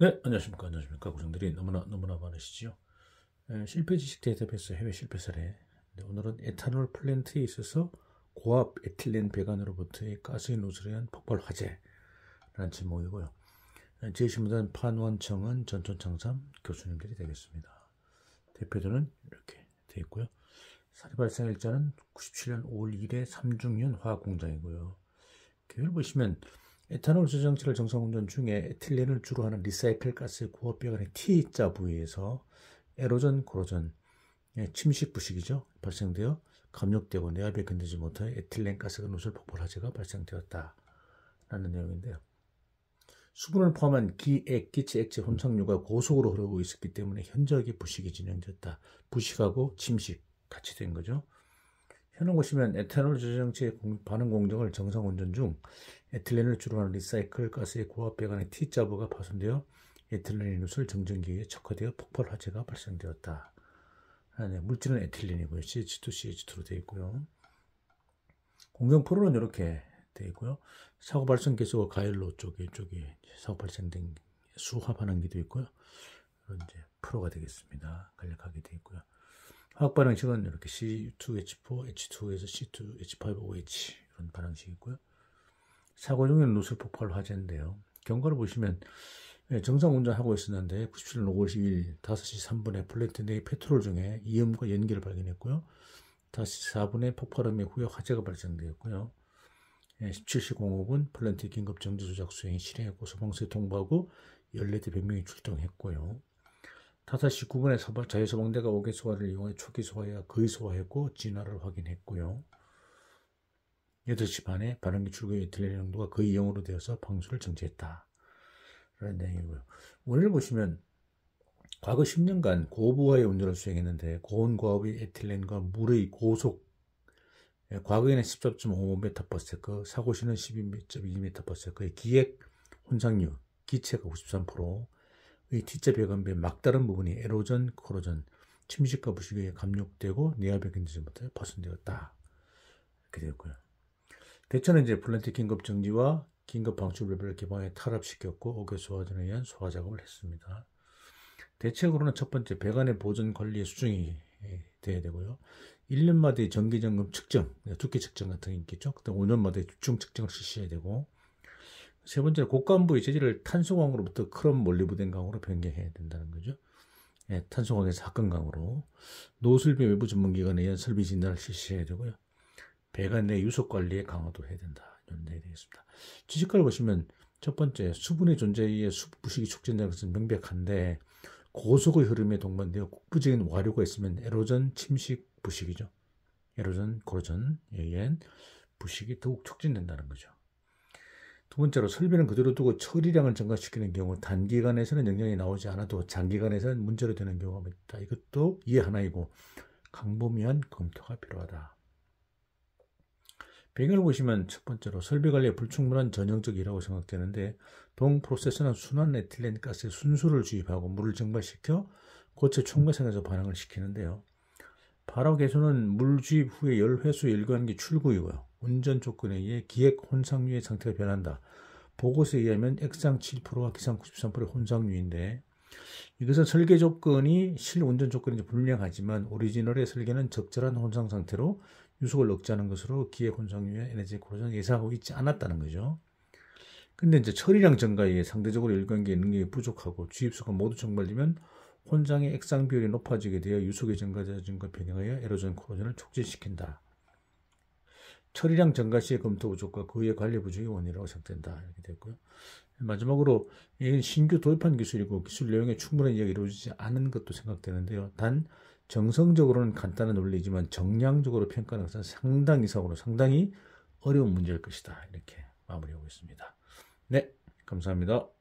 네, 안녕하십니까. 안녕하십니까. 고생들이 너무나, 너무나 많으시죠. 에, 예, 실패 지식 데이터베이스 해외 실패 사례. 네, 오늘은 에탄올 플랜트에 있어서 고압 에틸렌 배관으로부터의 가스의 노출에 한 폭발 화재라는 제목이고요. 예, 제시문단 판원청은 전천창삼 교수님들이 되겠습니다. 대표들은 이렇게 되어 있고요. 사례 발생 일자는 97년 5월 1일에 삼중현 화학공장이고요. 계획을 보시면 에탄올 수정체를 정상운전 중에 에틸렌을 주로 하는 리사이클 가스의 구호뼈안의 T자 부위에서 에로전, 고로전, 예, 침식 부식이죠. 발생되어 감력되고 내압에 견디지 못해 에틸렌 가스가 노출 폭발화재가 발생되었다. 라는 내용인데요. 수분을 포함한 기액, 기체, 액체, 혼착류가 고속으로 흐르고 있었기 때문에 현저하게 부식이 진행됐다. 부식하고 침식 같이 된 거죠. 현황 보시면 에탄올 저장체의 반응 공정을 정상 운전 중 에틸렌을 주로하는 리사이클 가스의 고압 배관의 T자부가 파손되어 에틸렌의 누설 정전기에 적화되어 폭발 화재가 발생되었다. 아, 네. 물질은 에틸렌이고요. CH2CH2로 되어 있고요. 공정 프로는 이렇게 되어 있고요. 사고 발생 개수가 가열로 쪽에 쪽에 사고 발생된 수화 반응기도 있고요. 이런 이제 프로가 되겠습니다. 간략하게 되어 있고요. 화학 반응식은 이렇게 C2H4, H2에서 C2, H5OH 이런 반응식이고요. 사고 중인 노수 폭발 화재인데요. 경과를 보시면 예, 정상 운전하고 있었는데 97년 5월 10일 5시 3분에 플랜트 내 페트롤 중에 이음과 연기를 발견했고요. 5시 4분에 폭발음이 후에 화재가 발생되었고요. 17시 05분 플랜트 긴급 정지조작 수행이 실행했고 소방서에 통보하고 14대 100명이 출동했고요. 5시 9분에 서발 자유소방대가 오개 소화를 이용해 초기 소화와 거의 소화했고 진화를 확인했고요. 8시 반에 발원기 출구의 들레리 농도가 거의 0으로 되어서 방수를 정지했다. 라는 내용이고요. 오늘 보시면 과거 10년간 고부하의 운전을 수행했는데 고온 고압의 에틸렌과 물의 고속 예, 과거에는 14.55m/s, 사고시는 12.2m/s, 기액 혼상류, 기체가 53%, 이 T자 배관배 막다른 부분이 에로전, 코로전, 침식과 부식에 감욕되고 내압에 견디지 못해 파손되었다. 이렇게 되었고요. 대처는 이제 플랜트 긴급 정지와 긴급 방출 레벨 개방에 탈압시켰고 오교 소화전에 의한 소화 작업을 했습니다. 대책으로는 첫 번째 배관의 보존 관리의 수중이 예, 돼야 되고요. 1년마다 정기점검 측정, 두께 측정 같은 게 있겠죠. 그때 5년마다 주중 측정을 실시해야 되고 세 번째는 고간부의 재질을탄소광으로부터 크롬 몰리브덴 광으로 변경해야 된다는 거죠. 예, 탄소광에서 합금 강으로 노술비 외부 전문기관에 의한 설비 진단을 실시해야 되고요. 배관 내 유속 관리에 강화도 해야 된다. 이런 내용이 되겠습니다. 지식과를 보시면 첫 번째 수분의 존재에 수 부식이 촉진된 것은 명백한데 고속의 흐름에 동반되어 국부적인 와류가 있으면 에로전, 침식, 부식이죠. 에로전, 고로전에 의한 부식이 더욱 촉진된다는 거죠. 두 번째로 설비는 그대로 두고 처리량을 증가시키는 경우 단기간에서는 영향이 나오지 않아도 장기간에서는 문제로 되는 경우가 있다. 이것도 이 하나이고 강범위한 검토가 필요하다. 배경을 보시면 첫 번째로 설비 관리에 불충분한 전형적이라고 생각되는데 동 프로세스는 순환 에틸렌 가스의 순수를 주입하고 물을 증발시켜 고체 총매상에서 반응을 시키는데요. 발화 개수는 물 주입 후에 열 회수 일관기 출구이고요. 운전 조건에 의해 기액 혼상류의 상태가 변한다. 보고서에 의하면 액상 7%와 기상 93%의 혼상류인데 이것은 설계 조건이 실운전 조건인지 불명하지만 오리지널의 설계는 적절한 혼상 상태로 유속을 억제하는 것으로 기획 혼상류의 에너지 코 고정 예상하고 있지 않았다는 거죠. 근데 이제 처리량 증가에 상대적으로 일관계 능력이 부족하고 주입수가 모두 정발되면 혼장의 액상 비율이 높아지게 되어 유속의 증가자 증가 변형하여 에로전 코로전을 촉진시킨다. 처리량 증가 시 검토 부족과 그의 관리 부족이 원인이라고 생각된다. 이렇게 됐고요. 마지막으로 이건 신규 도입한 기술이고 기술 내용에 충분한 이해가 이루어지지 않은 것도 생각되는데요. 단 정성적으로는 간단한 논리지만 정량적으로 평가하는 것은 상당히 사고로 상당히 어려운 문제일 것이다. 이렇게 마무리하고 있습니다. 네, 감사합니다.